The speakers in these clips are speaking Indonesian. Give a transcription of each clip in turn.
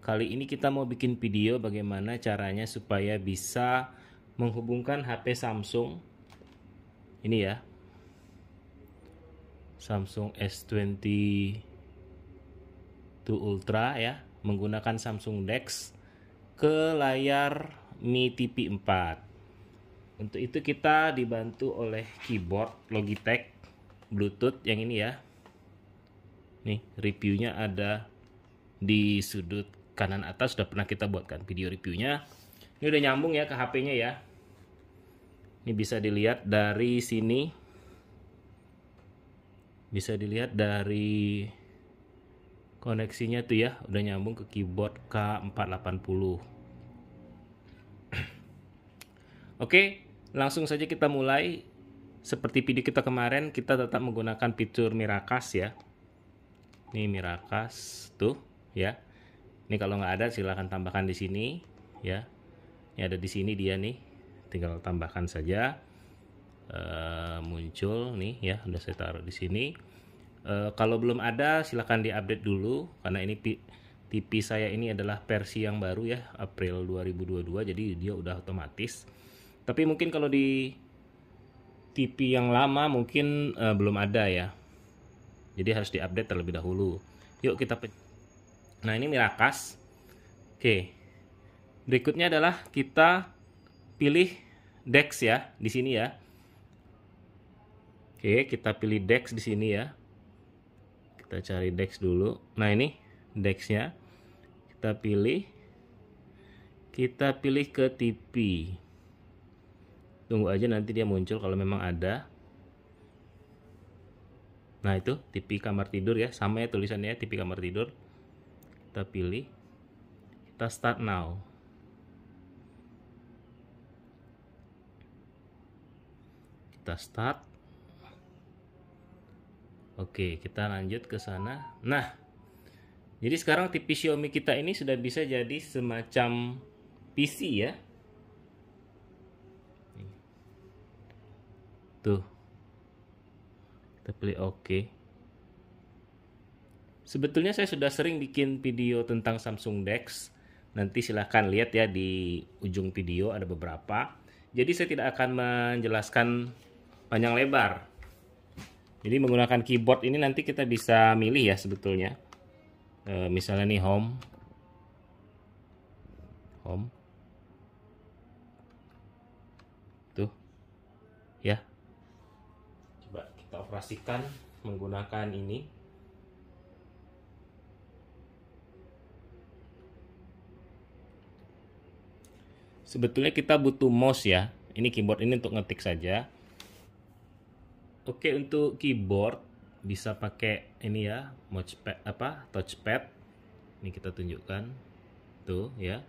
Kali ini kita mau bikin video bagaimana caranya supaya bisa menghubungkan HP Samsung ini ya. Samsung S22 Ultra ya, menggunakan Samsung DeX ke layar Mi TV 4. Untuk itu kita dibantu oleh keyboard Logitech Bluetooth yang ini ya. Nih, reviewnya ada di sudut kanan atas sudah pernah kita buatkan video reviewnya ini udah nyambung ya ke HP-nya ya ini bisa dilihat dari sini bisa dilihat dari koneksinya tuh ya udah nyambung ke keyboard K480 oke langsung saja kita mulai seperti video kita kemarin kita tetap menggunakan fitur Mirakas ya ini Mirakas tuh ya ini kalau nggak ada silahkan tambahkan di sini ya. Ini ada di sini dia nih. Tinggal tambahkan saja. E, muncul nih ya, udah saya taruh di sini. E, kalau belum ada silahkan diupdate dulu karena ini TV saya ini adalah versi yang baru ya, April 2022 jadi dia udah otomatis. Tapi mungkin kalau di TV yang lama mungkin e, belum ada ya. Jadi harus diupdate terlebih dahulu. Yuk kita Nah, ini Mirakas. Oke. Berikutnya adalah kita pilih Dex ya, di sini ya. Oke, kita pilih Dex di sini ya. Kita cari Dex dulu. Nah, ini Dexnya. Kita pilih. Kita pilih ke tv Tunggu aja nanti dia muncul kalau memang ada. Nah, itu TV kamar tidur ya, sama ya tulisannya TV kamar tidur kita pilih kita start now kita start oke kita lanjut ke sana nah jadi sekarang TV Xiaomi kita ini sudah bisa jadi semacam PC ya tuh kita pilih oke okay. Sebetulnya saya sudah sering bikin video tentang Samsung DeX. Nanti silahkan lihat ya di ujung video ada beberapa. Jadi saya tidak akan menjelaskan panjang lebar. Jadi menggunakan keyboard ini nanti kita bisa milih ya sebetulnya. E, misalnya nih home. Home. Tuh. Ya. Coba kita operasikan menggunakan ini. sebetulnya kita butuh mouse ya ini keyboard ini untuk ngetik saja oke untuk keyboard bisa pakai ini ya touchpad apa touchpad ini kita tunjukkan tuh ya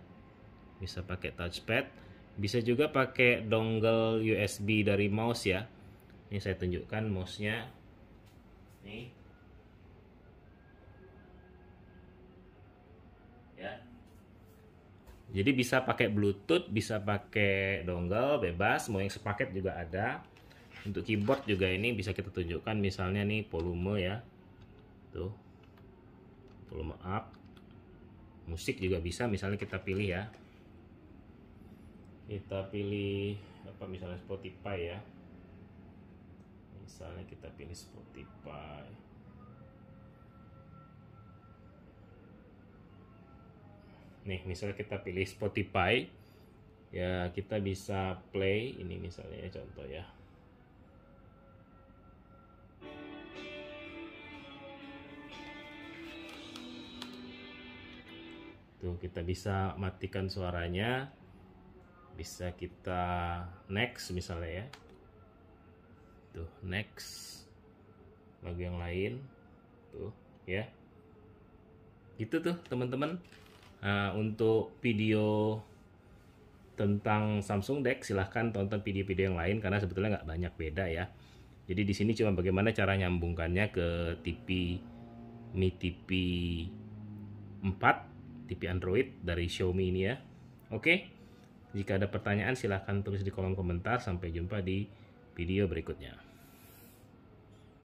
bisa pakai touchpad bisa juga pakai dongle USB dari mouse ya ini saya tunjukkan mouse nya nih Jadi bisa pakai Bluetooth, bisa pakai dongle bebas, mau yang sepaket juga ada. Untuk keyboard juga ini bisa kita tunjukkan misalnya nih volume ya. Tuh. Volume up. Musik juga bisa misalnya kita pilih ya. Kita pilih apa misalnya Spotify ya. Misalnya kita pilih Spotify. nih misalnya kita pilih Spotify ya kita bisa play ini misalnya ya, contoh ya tuh kita bisa matikan suaranya bisa kita next misalnya ya tuh next lagu yang lain tuh ya gitu tuh teman-teman Eh, untuk video tentang Samsung Dex silahkan tonton video-video yang lain karena sebetulnya nggak banyak beda ya jadi di sini cuma bagaimana cara nyambungkannya ke TV Mi TV 4 TV Android dari Xiaomi ini ya oke jika ada pertanyaan silahkan tulis di kolom komentar sampai jumpa di video berikutnya